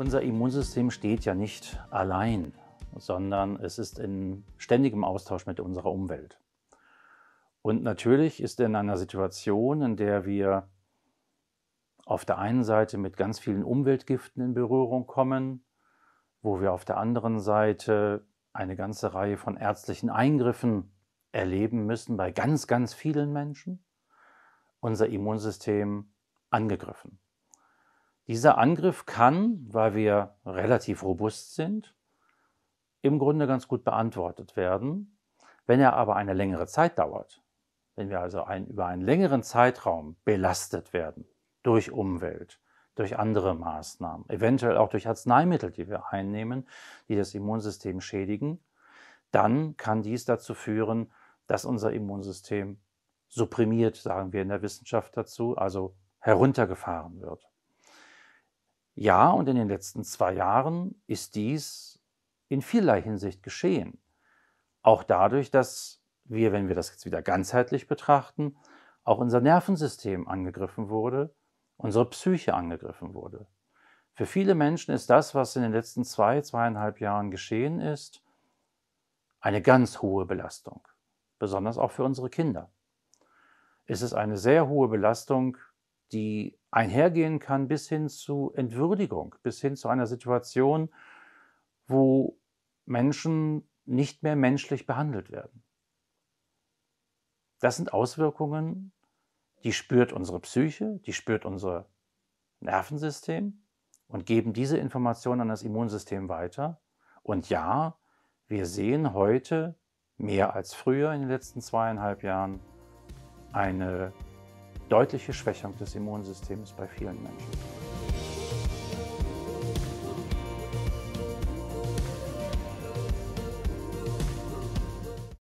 Unser Immunsystem steht ja nicht allein, sondern es ist in ständigem Austausch mit unserer Umwelt. Und natürlich ist in einer Situation, in der wir auf der einen Seite mit ganz vielen Umweltgiften in Berührung kommen, wo wir auf der anderen Seite eine ganze Reihe von ärztlichen Eingriffen erleben müssen bei ganz, ganz vielen Menschen, unser Immunsystem angegriffen. Dieser Angriff kann, weil wir relativ robust sind, im Grunde ganz gut beantwortet werden. Wenn er aber eine längere Zeit dauert, wenn wir also ein, über einen längeren Zeitraum belastet werden durch Umwelt, durch andere Maßnahmen, eventuell auch durch Arzneimittel, die wir einnehmen, die das Immunsystem schädigen, dann kann dies dazu führen, dass unser Immunsystem supprimiert, sagen wir in der Wissenschaft dazu, also heruntergefahren wird. Ja, und in den letzten zwei Jahren ist dies in vielerlei Hinsicht geschehen. Auch dadurch, dass wir, wenn wir das jetzt wieder ganzheitlich betrachten, auch unser Nervensystem angegriffen wurde, unsere Psyche angegriffen wurde. Für viele Menschen ist das, was in den letzten zwei, zweieinhalb Jahren geschehen ist, eine ganz hohe Belastung, besonders auch für unsere Kinder. Es ist eine sehr hohe Belastung, die einhergehen kann bis hin zu Entwürdigung, bis hin zu einer Situation, wo Menschen nicht mehr menschlich behandelt werden. Das sind Auswirkungen, die spürt unsere Psyche, die spürt unser Nervensystem und geben diese Informationen an das Immunsystem weiter. Und ja, wir sehen heute mehr als früher in den letzten zweieinhalb Jahren eine deutliche Schwächung des Immunsystems bei vielen Menschen.